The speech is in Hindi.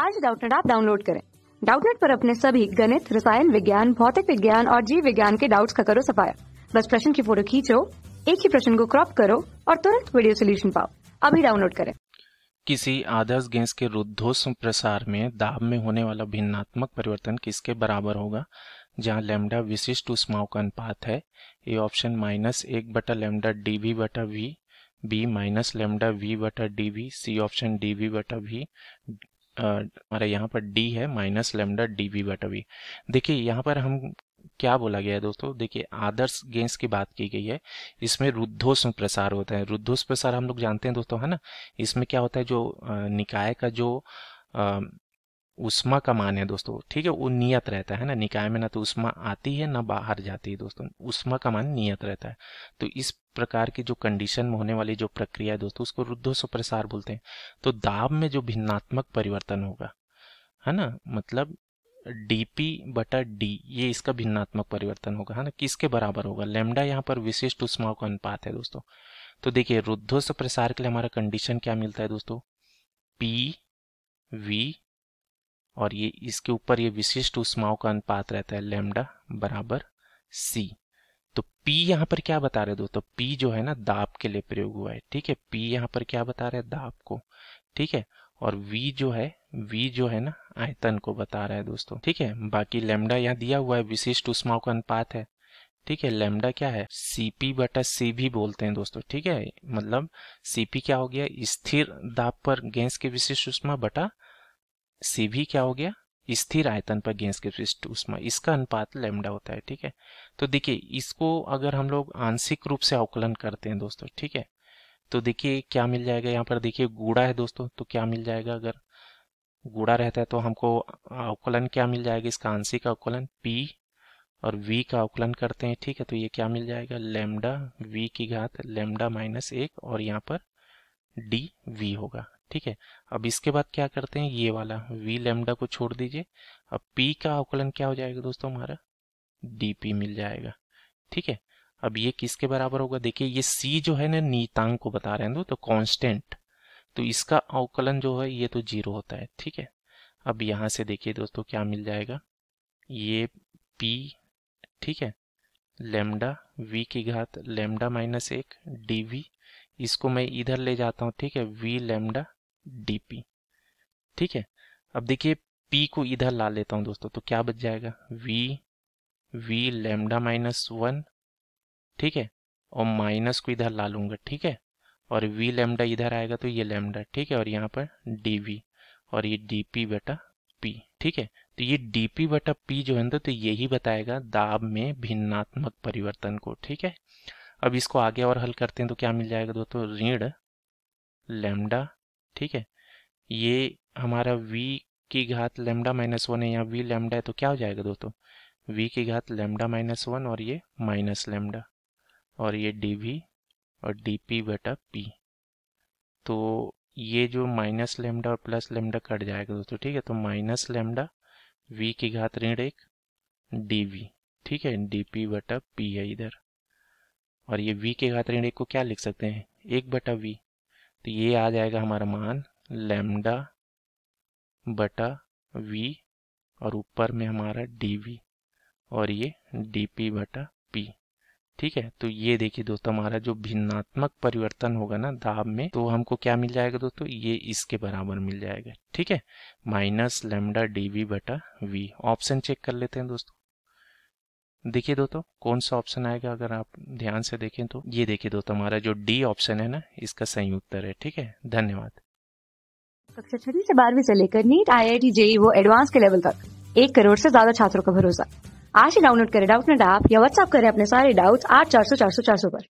आज डाउटनेट आप डाउनलोड करें डाउटनेट पर अपने सभी गणित रसायन विज्ञान भौतिक विज्ञान और जीव विज्ञान के डाउट्स का करो सफाया बस प्रश्न की फोटो खींचो एक ही प्रश्न को क्रॉप करो और तुरंत वीडियो सोल्यूशन पाओ अभी डाउनलोड करें किसी आदर्श गैस के रुद्धोष प्रसार में दाब में होने वाला भिन्नात्मक परिवर्तन किसके बराबर होगा जहाँ लेमडा विशिष्ट उष्माओं का अनुपात है ए ऑप्शन माइनस एक बटा लेमडा डी वी बटा V B minus lambda V बटा D V C option D V बटा वी हमारा यहाँ पर डी है माइनस लेमडा डी वी बटा वी देखिए यहाँ पर हम क्या बोला गया है दोस्तों देखिए आदर्श गैस की बात की गई है इसमें रुद्धोष प्रसार होता है रुद्धोष प्रसार हम लोग जानते हैं दोस्तों है ना इसमें क्या होता है जो निकाय का जो उष्मा का मान है दोस्तों ठीक है वो नियत रहता है ना निकाय में ना तो उष्मा आती है ना बाहर जाती है दोस्तों उष्मा का मान नियत रहता है तो इस प्रकार की जो कंडीशन में होने वाली जो प्रक्रिया है दोस्तों उसको रुद्धोष प्रसार बोलते हैं तो दाब में जो भिन्नात्मक परिवर्तन होगा है ना मतलब डीपी बटा डी ये इसका भिन्नात्मक परिवर्तन होगा है ना किसके बराबर होगा लेमडा यहाँ पर विशिष्ट उष्मा का अनुपात है दोस्तों तो देखिए रुद्धोष प्रसार के लिए हमारा कंडीशन क्या मिलता है दोस्तों पी वी और ये इसके ऊपर ये विशिष्ट उष्माओं का अनुपात रहता है लेमडा बराबर सी तो P यहाँ पर क्या बता रहे दोस्तों P जो है ना दाब के लिए प्रयोग हुआ है ठीक है P यहाँ पर क्या बता रहे है दाब को ठीक है और V जो है V जो है ना आयतन को बता रहा है दोस्तों ठीक है बाकी लेमडा यहाँ दिया हुआ है विशिष्ट उष्माओं का अनुपात है ठीक है लेमडा क्या है सीपी बटा सी भी बोलते हैं दोस्तों ठीक है मतलब सीपी क्या हो गया स्थिर दाब पर गैस के विशिष्ट उष्मा बटा सी भी क्या हो गया स्थिर आयतन पर गेंस के पृष्ठ उष्मा इसका अनुपात लेमडा होता है ठीक है तो देखिए इसको अगर हम लोग आंशिक रूप से अवकलन करते हैं दोस्तों ठीक है तो देखिए क्या मिल जाएगा यहाँ पर देखिए गुड़ा है दोस्तों तो क्या मिल जाएगा अगर गुड़ा रहता है तो हमको अवकलन क्या मिल जाएगा इसका आंशिक अवकलन पी और वी का अवकलन करते हैं ठीक है तो ये क्या मिल जाएगा लेमडा वी की घात लेमडा माइनस एक और यहाँ पर डी वी होगा ठीक है अब इसके बाद क्या करते हैं ये वाला वी लेमडा को छोड़ दीजिए अब पी का अवकलन क्या हो जाएगा दोस्तों हमारा dP मिल जाएगा ठीक है अब ये किसके बराबर होगा देखिए ये सी जो है ना नीतांग को बता रहे हैं दो तो कांस्टेंट तो इसका अवकलन जो है ये तो जीरो होता है ठीक है अब यहाँ से देखिए दोस्तों क्या मिल जाएगा ये पी ठीक है लेमडा वी की घात लेमडा माइनस एक डी वी इसको मैं इधर ले जाता हूँ ठीक है वी लेमडा dp ठीक है अब देखिए p को इधर ला लेता हूं दोस्तों तो क्या बच जाएगा v v lambda minus one ठीक है और माइनस को इधर ला लूंगा ठीक है और v लेमडा इधर आएगा तो ये लेमडा ठीक है और यहाँ पर dv और ये dp बटा p ठीक है तो ये dp बटा p जो है ना तो यही बताएगा दाब में भिन्नात्मक परिवर्तन को ठीक है अब इसको आगे और हल करते हैं तो क्या मिल जाएगा दोस्तों ऋण लेमडा ठीक है ये हमारा v की घात लेमडा माइनस वन है यहाँ v लेमडा है तो क्या हो जाएगा दोस्तों v की घात लेमडा माइनस वन और ये माइनस लेमडा और ये dv और dp बटा p तो ये जो माइनस लेमडा और प्लस लेमडा कट जाएगा दोस्तों ठीक है तो माइनस लेमडा v की घात ऋण एक dv ठीक है dp बटा p है इधर और ये v के घात ऋण एक को क्या लिख सकते हैं एक बटा वी तो ये आ जाएगा हमारा मान लेमडा बटा वी और ऊपर में हमारा डी और ये डी पी बटा पी ठीक है तो ये देखिए दोस्तों हमारा जो भिन्नात्मक परिवर्तन होगा ना दाब में तो हमको क्या मिल जाएगा दोस्तों ये इसके बराबर मिल जाएगा ठीक है माइनस लेमडा डी वी बटा वी ऑप्शन चेक कर लेते हैं दोस्तों देखिए दोस्तों कौन सा ऑप्शन आएगा अगर आप ध्यान से देखें तो ये देखिए दोस्तों हमारा जो डी ऑप्शन है ना इसका सही उत्तर है ठीक है धन्यवाद कक्षा छठी से बारहवीं से लेकर नीट आई आई टी जे वो एडवांस के लेवल तक एक करोड़ से ज्यादा छात्रों का भरोसा आज ही डाउनलोड करें डाउटनेट ऐप या व्हाट्सएप करें अपने सारे डाउट आठ चार सौ चार सौ चार सौ पर